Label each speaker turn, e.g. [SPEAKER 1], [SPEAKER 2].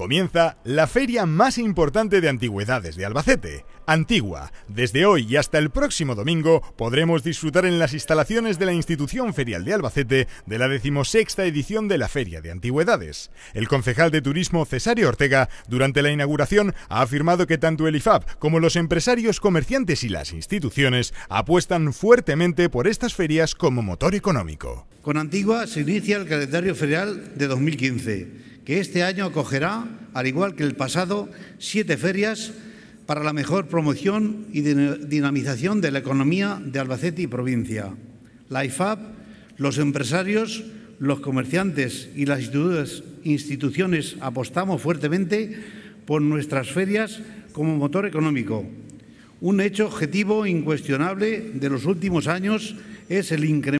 [SPEAKER 1] Comienza la feria más importante de antigüedades de Albacete, Antigua. Desde hoy y hasta el próximo domingo podremos disfrutar en las instalaciones de la Institución Ferial de Albacete de la decimosexta edición de la Feria de Antigüedades. El concejal de Turismo Cesario Ortega, durante la inauguración, ha afirmado que tanto el IFAP como los empresarios, comerciantes y las instituciones apuestan fuertemente por estas ferias como motor económico.
[SPEAKER 2] Con Antigua se inicia el calendario ferial de 2015 este año acogerá, al igual que el pasado, siete ferias para la mejor promoción y dinamización de la economía de Albacete y provincia. La IFAP, los empresarios, los comerciantes y las instituciones apostamos fuertemente por nuestras ferias como motor económico. Un hecho objetivo incuestionable de los últimos años es el incremento